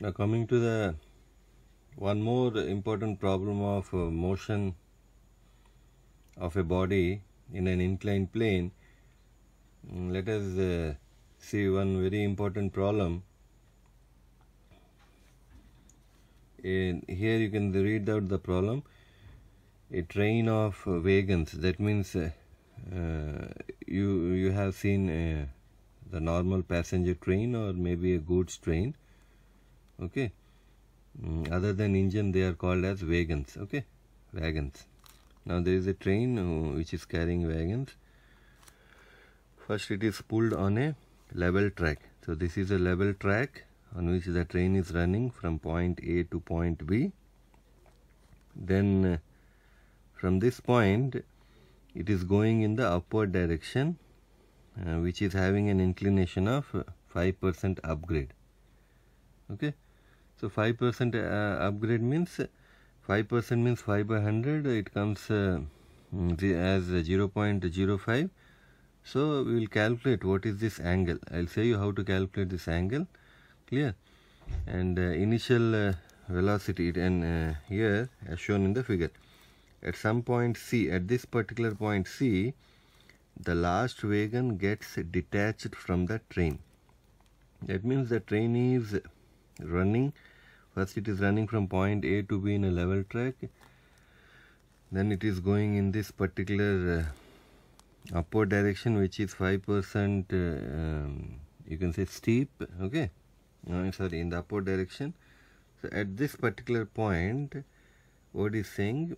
Now coming to the one more important problem of uh, motion of a body in an inclined plane, mm, let us uh, see one very important problem. In here you can read out the problem. A train of wagons. That means uh, uh, you you have seen uh, the normal passenger train or maybe a goods train okay mm, other than engine they are called as wagons okay wagons now there is a train uh, which is carrying wagons first it is pulled on a level track so this is a level track on which the train is running from point A to point B then uh, from this point it is going in the upward direction uh, which is having an inclination of 5% uh, upgrade okay so 5% uh, upgrade means 5% means 5 by 100 it comes uh, mm, as 0 0.05 so we will calculate what is this angle I'll show you how to calculate this angle clear and uh, initial uh, velocity and uh, here as shown in the figure at some point C at this particular point C the last wagon gets detached from the train that means the train is running first it is running from point A to B in a level track then it is going in this particular uh, upward direction which is 5% uh, um, you can say steep okay no, sorry in the upward direction so at this particular point what is saying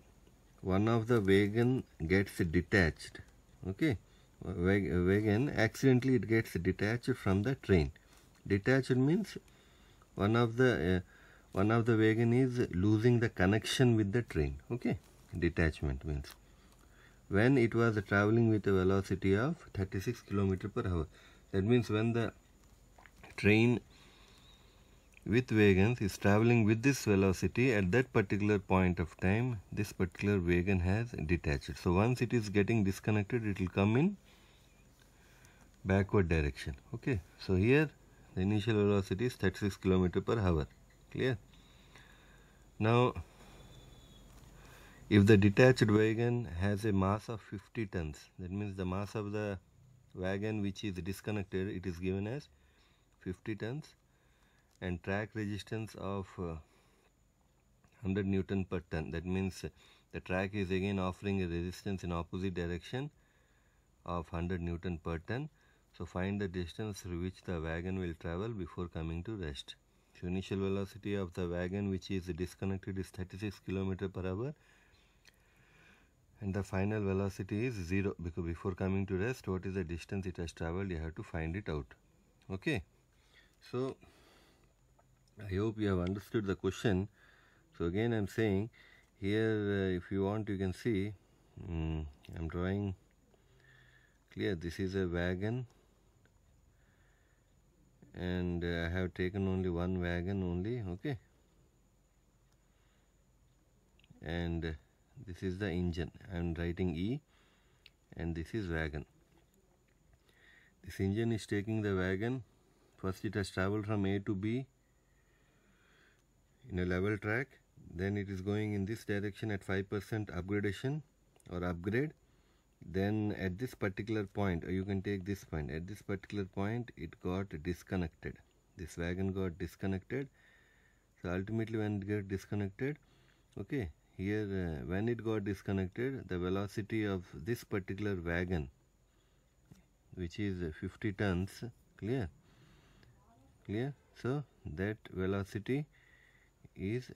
one of the wagon gets detached okay wagon accidentally it gets detached from the train detached means one of the uh, one of the wagon is losing the connection with the train okay detachment means when it was traveling with a velocity of 36 km per hour that means when the train with wagons is traveling with this velocity at that particular point of time this particular wagon has detached so once it is getting disconnected it will come in backward direction okay so here the initial velocity is 36 km per hour clear now if the detached wagon has a mass of 50 tons that means the mass of the wagon which is disconnected it is given as 50 tons and track resistance of uh, 100 newton per ton that means the track is again offering a resistance in opposite direction of 100 newton per ton so find the distance through which the wagon will travel before coming to rest so initial velocity of the wagon which is disconnected is 36 km per hour and the final velocity is 0 because before coming to rest what is the distance it has traveled you have to find it out okay so I hope you have understood the question so again I'm saying here uh, if you want you can see um, I'm drawing clear this is a wagon and I uh, have taken only one wagon only okay and uh, this is the engine I am writing E and this is wagon this engine is taking the wagon first it has traveled from A to B in a level track then it is going in this direction at 5% upgradation or upgrade then at this particular point uh, you can take this point at this particular point it got disconnected this wagon got disconnected so ultimately when it got disconnected okay here uh, when it got disconnected the velocity of this particular wagon which is uh, 50 tons clear clear so that velocity is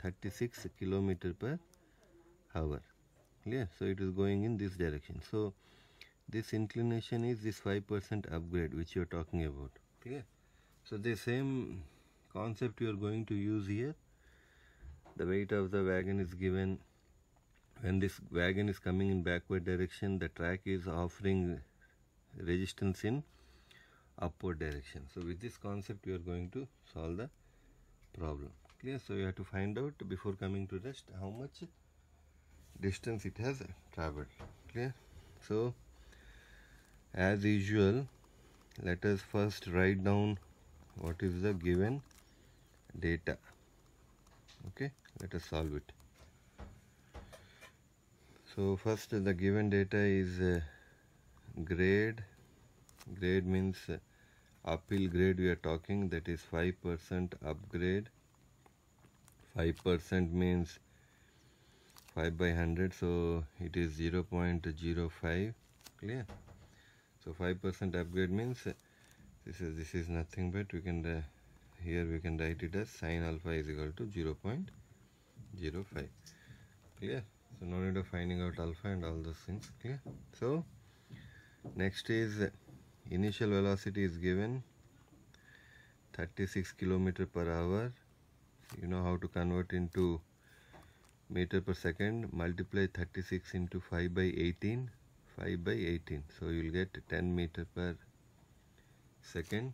36 kilometer per hour clear so it is going in this direction so this inclination is this 5% upgrade which you are talking about clear so the same concept you are going to use here the weight of the wagon is given when this wagon is coming in backward direction the track is offering resistance in upward direction so with this concept you are going to solve the problem clear so you have to find out before coming to rest how much distance it has traveled Okay, so as usual let us first write down what is the given data okay let us solve it so first the given data is uh, grade grade means uh, uphill grade we are talking that is 5% upgrade 5% means 5 by 100 so it is 0 0.05 clear so 5% upgrade means this is this is nothing but we can uh, here we can write it as sine alpha is equal to 0 0.05 clear so no need of finding out alpha and all those things clear so next is initial velocity is given 36 kilometer per hour you know how to convert into meter per second multiply 36 into 5 by 18 5 by 18 so you will get 10 meter per second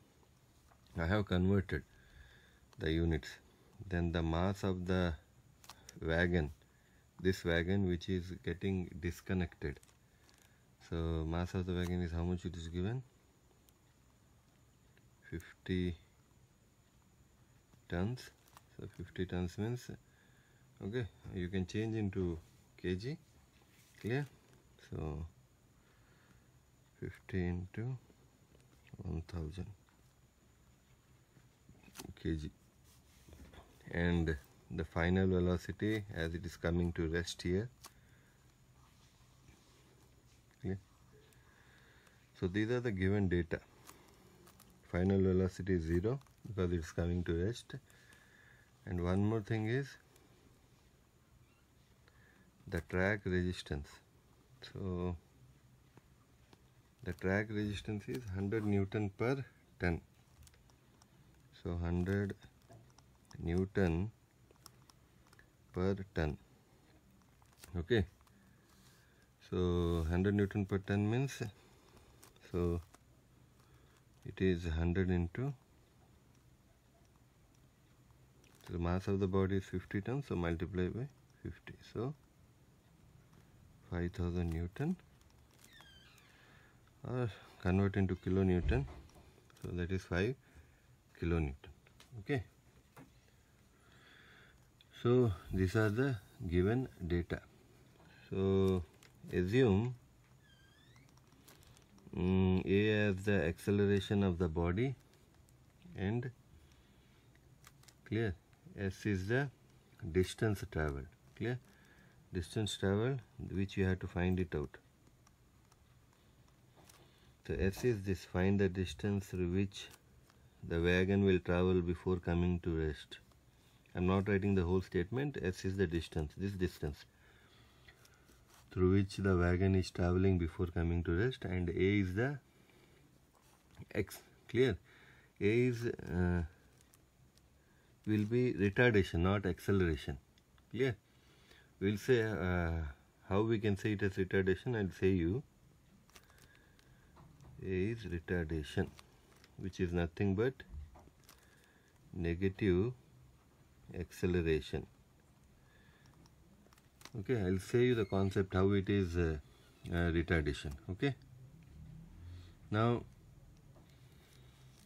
I have converted the units then the mass of the wagon this wagon which is getting disconnected so mass of the wagon is how much it is given 50 tons so 50 tons means okay you can change into kg clear so 15 to 1000 kg and the final velocity as it is coming to rest here clear so these are the given data final velocity is zero because it's coming to rest and one more thing is the track resistance so the track resistance is 100 newton per ton so 100 newton per ton okay so 100 newton per ton means so it is 100 into so the mass of the body is 50 tons so multiply by 50 so 5000 newton or uh, convert into kilonewton so that is 5 kilonewton okay so these are the given data so assume um, a as the acceleration of the body and clear s is the distance traveled clear distance travel, which you have to find it out so S is this find the distance through which the wagon will travel before coming to rest I'm not writing the whole statement S is the distance this distance through which the wagon is traveling before coming to rest and A is the X clear A is uh, will be retardation not acceleration clear we'll say uh, how we can say it as retardation I'll say you is retardation which is nothing but negative acceleration okay I'll say you the concept how it is uh, uh, retardation okay now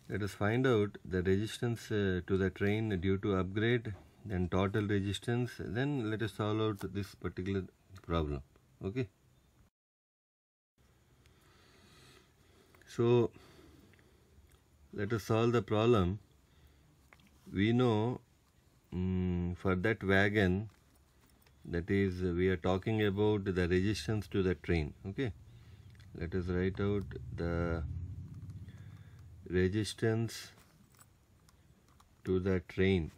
let us find out the resistance uh, to the train due to upgrade then total resistance then let us solve out this particular problem okay so let us solve the problem we know um, for that wagon that is we are talking about the resistance to the train okay let us write out the resistance to the train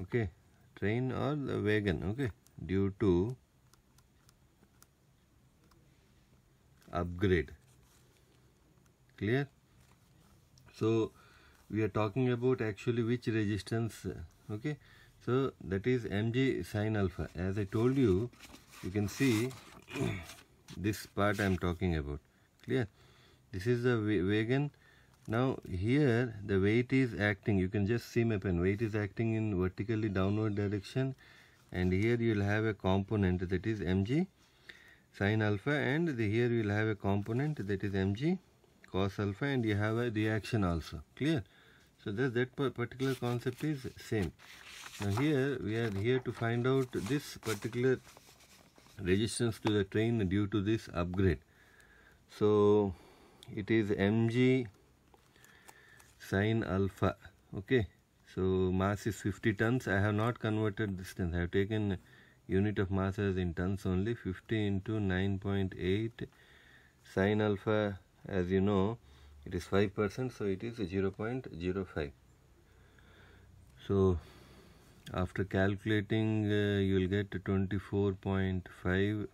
okay train or the wagon okay due to upgrade clear so we are talking about actually which resistance okay so that is mg sine alpha as i told you you can see this part i'm talking about clear this is the wagon now here the weight is acting you can just see my pen weight is acting in vertically downward direction and here you'll have a component that is mg sine alpha and here you'll have a component that is mg cos alpha and you have a reaction also clear so that that particular concept is same now here we are here to find out this particular resistance to the train due to this upgrade so it is mg sine alpha okay so mass is 50 tons I have not converted distance. I have taken unit of mass as in tons only 50 into 9.8 sine alpha as you know it is 5% so it is 0 0.05 so after calculating uh, you will get 24.5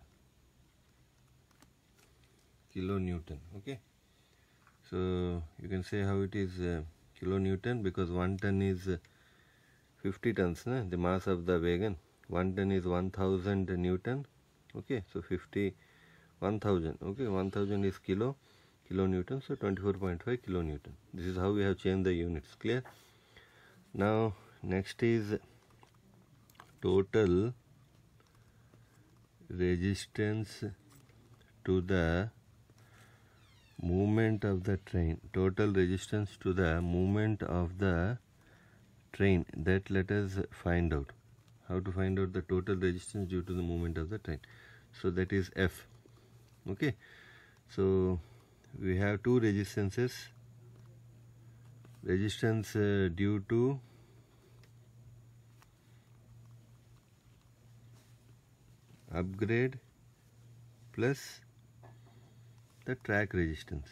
kilonewton okay so you can say how it is uh, kilonewton because 1 ton is uh, 50 tons na? the mass of the wagon 1 ton is 1000 newton okay so 50 1000 okay 1000 is kilo kilonewton so 24.5 kilonewton this is how we have changed the units clear now next is total resistance to the movement of the train total resistance to the movement of the train that let us find out how to find out the total resistance due to the movement of the train so that is F okay so we have two resistances resistance uh, due to upgrade plus the track resistance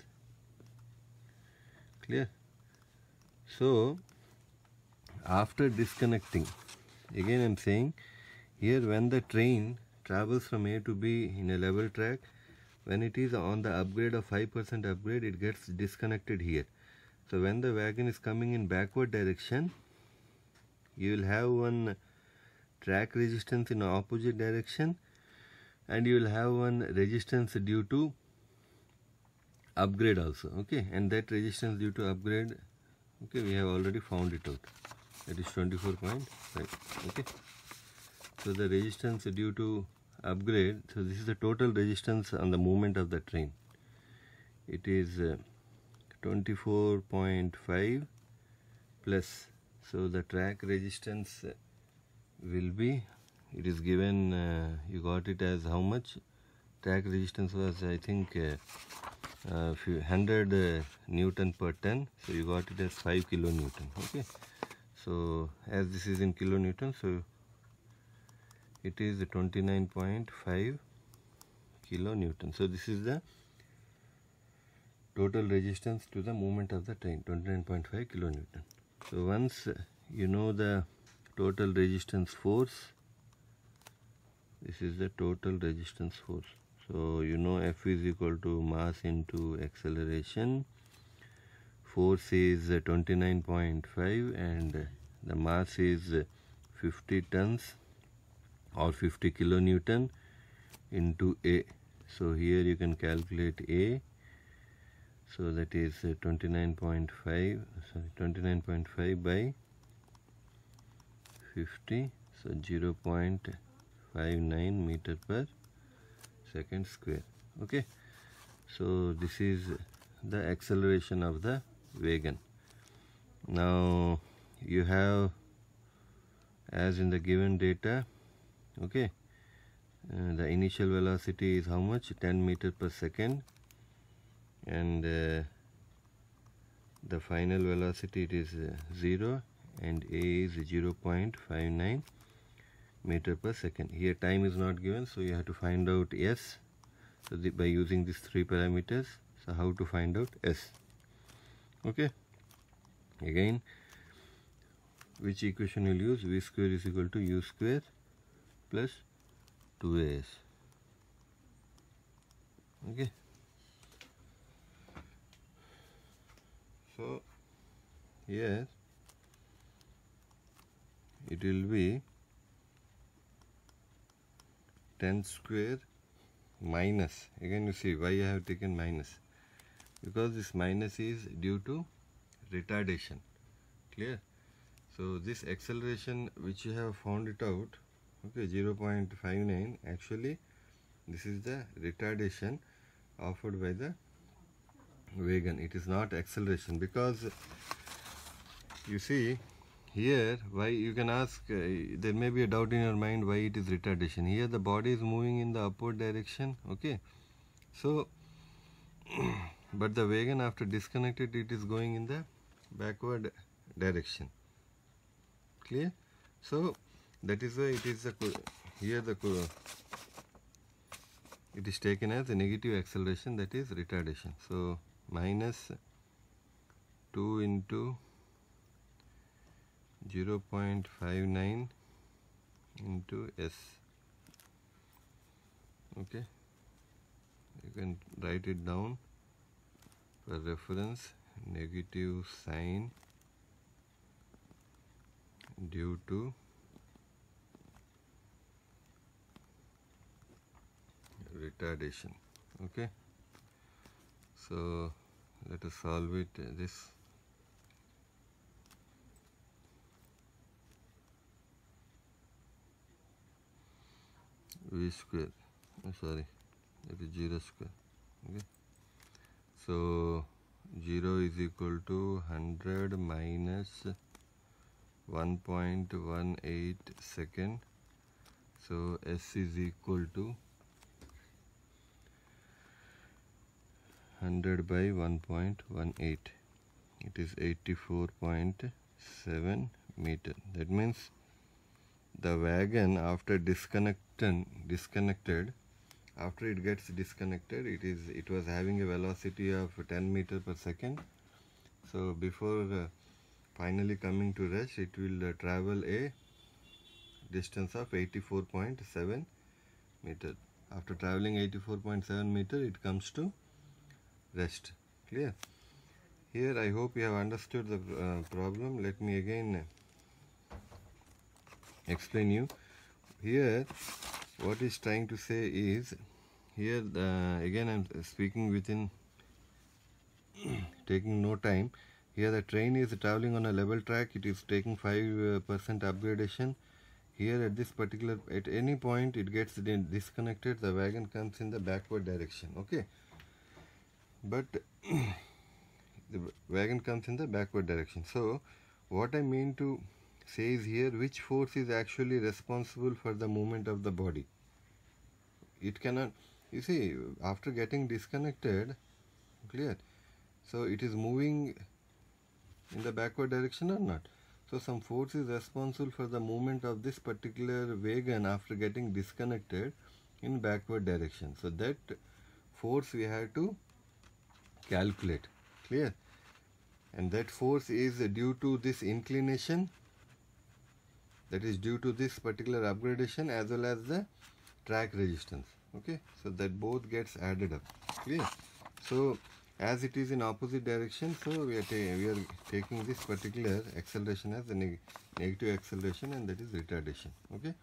clear so after disconnecting again I'm saying here when the train travels from A to B in a level track when it is on the upgrade of 5% upgrade it gets disconnected here so when the wagon is coming in backward direction you will have one track resistance in opposite direction and you will have one resistance due to upgrade also okay and that resistance due to upgrade okay we have already found it out that is 24.5 okay so the resistance due to upgrade so this is the total resistance on the movement of the train it is uh, 24.5 plus so the track resistance will be it is given uh, you got it as how much track resistance was I think uh, uh, 100 uh, newton per ton so you got it as 5 kilonewton okay so as this is in kilonewton so it is 29.5 kilonewton so this is the total resistance to the movement of the train 29.5 kilonewton so once uh, you know the total resistance force this is the total resistance force so you know f is equal to mass into acceleration force is 29.5 and the mass is 50 tons or 50 kilonewton into a so here you can calculate a so that is 29.5 sorry 29.5 by 50 so 0.59 meter per second square okay so this is the acceleration of the wagon now you have as in the given data okay uh, the initial velocity is how much 10 meter per second and uh, the final velocity it is uh, 0 and a is 0 0.59 meter per second here time is not given so you have to find out s so the, by using these three parameters so how to find out s okay again which equation you will use v square is equal to u square plus 2as okay so here it will be 10 square minus again you see why I have taken minus because this minus is due to retardation clear so this acceleration which you have found it out okay 0.59 actually this is the retardation offered by the wagon it is not acceleration because you see here why you can ask uh, there may be a doubt in your mind why it is retardation here the body is moving in the upward direction okay so but the wagon after disconnected it is going in the backward direction clear so that is why it is a here the it is taken as a negative acceleration that is retardation so minus 2 into 0.59 into S okay you can write it down for reference negative sign due to retardation okay so let us solve it uh, this v square oh, sorry that is 0 square okay so 0 is equal to 100 minus 1.18 second so s is equal to 100 by 1.18 it is 84.7 meter that means the wagon after disconnected disconnected after it gets disconnected it is it was having a velocity of 10 meter per second so before uh, finally coming to rest it will uh, travel a distance of 84.7 meter after traveling 84.7 meter it comes to rest clear here i hope you have understood the uh, problem let me again uh, explain you here what is trying to say is here uh, again I'm speaking within taking no time here the train is traveling on a level track it is taking 5% uh, upgradation here at this particular at any point it gets disconnected the wagon comes in the backward direction okay but the wagon comes in the backward direction so what I mean to says here which force is actually responsible for the movement of the body it cannot you see after getting disconnected clear so it is moving in the backward direction or not so some force is responsible for the movement of this particular wagon after getting disconnected in backward direction so that force we have to calculate clear and that force is due to this inclination that is due to this particular upgradation as well as the track resistance okay so that both gets added up clear so as it is in opposite direction so we are, we are taking this particular acceleration as a neg negative acceleration and that is retardation okay